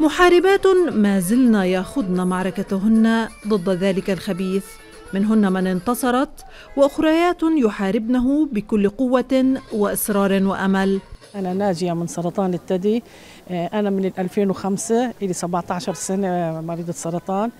محاربات ما زلنا ياخذن معركتهن ضد ذلك الخبيث منهن من انتصرت واخريات يحاربنه بكل قوه واصرار وامل أنا ناجية من سرطان الثدي آه، أنا من 2005 إلي 17 سنة آه، مريضة سرطان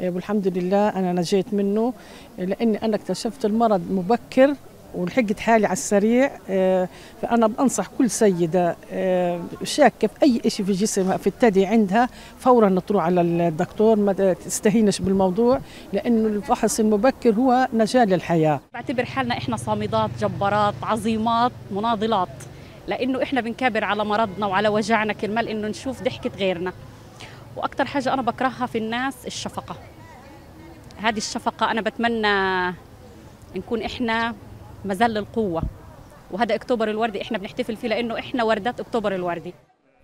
آه، والحمد لله أنا نجيت منه لأني أنا اكتشفت المرض مبكر ولحقت حالي على السريع آه، فأنا بنصح كل سيدة آه، شاكة في أي شيء في جسمها في الثدي عندها فورا تروح على الدكتور ما تستهينش بالموضوع لأنه الفحص المبكر هو نجاة للحياة بعتبر حالنا إحنا صامدات جبارات عظيمات مناضلات لأنه إحنا بنكابر على مرضنا وعلى وجعنا كرمال إنه نشوف ضحكة غيرنا وأكثر حاجة أنا بكرهها في الناس الشفقة هذه الشفقة أنا بتمنى نكون إحنا مازال القوة وهذا أكتوبر الوردي إحنا بنحتفل فيه لأنه إحنا وردات أكتوبر الوردي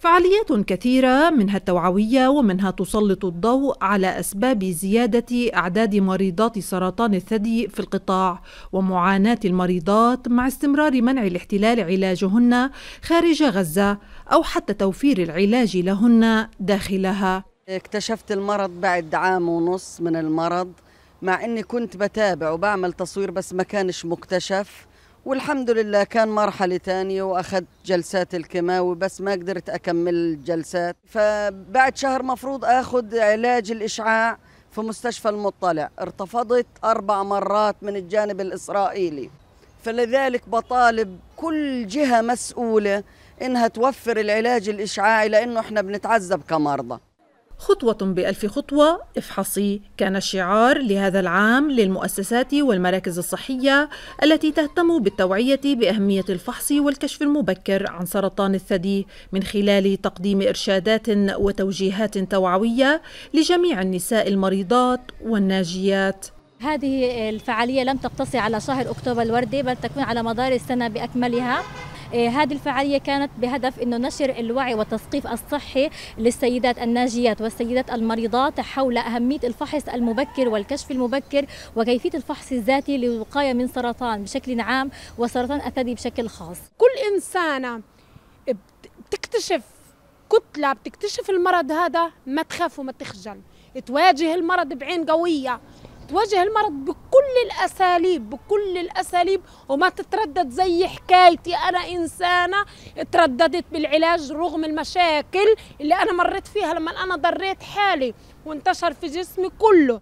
فعاليات كثيرة منها التوعوية ومنها تسلط الضوء على أسباب زيادة أعداد مريضات سرطان الثدي في القطاع ومعاناة المريضات مع استمرار منع الاحتلال علاجهن خارج غزة أو حتى توفير العلاج لهن داخلها اكتشفت المرض بعد عام ونص من المرض مع اني كنت بتابع وبعمل تصوير بس ما كانش مكتشف والحمد لله كان مرحلة تانية وأخذت جلسات الكيماوي بس ما قدرت أكمل الجلسات فبعد شهر مفروض أخذ علاج الإشعاع في مستشفى المطلع ارتفضت أربع مرات من الجانب الإسرائيلي فلذلك بطالب كل جهة مسؤولة إنها توفر العلاج الإشعاعي لأنه إحنا بنتعذب كمرضى خطوة بألف خطوة افحصي كان الشعار لهذا العام للمؤسسات والمراكز الصحية التي تهتم بالتوعية بأهمية الفحص والكشف المبكر عن سرطان الثدي من خلال تقديم إرشادات وتوجيهات توعوية لجميع النساء المريضات والناجيات هذه الفعالية لم تقتصر على شهر أكتوبر الوردي بل تكون على مدار السنة بأكملها إيه، هذه الفعالية كانت بهدف أنه نشر الوعي والتثقيف الصحي للسيدات الناجيات والسيدات المريضات حول أهمية الفحص المبكر والكشف المبكر وكيفية الفحص الذاتي للوقاية من سرطان بشكل عام وسرطان الثدي بشكل خاص كل إنسانة بتكتشف كتلة بتكتشف المرض هذا ما تخاف وما تخجل تواجه المرض بعين قوية تواجه المرض بكل الأساليب بكل الأساليب وما تتردد زي حكايتي أنا إنسانة ترددت بالعلاج رغم المشاكل اللي أنا مريت فيها لما أنا ضريت حالي وانتشر في جسمي كله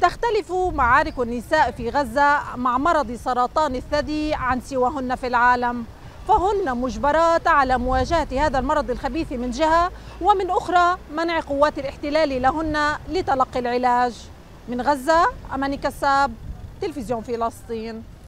تختلف معارك النساء في غزة مع مرض سرطان الثدي عن سواهن في العالم فهن مجبرات على مواجهة هذا المرض الخبيث من جهة ومن أخرى منع قوات الاحتلال لهن لتلقي العلاج من غزة أماني كساب تلفزيون فلسطين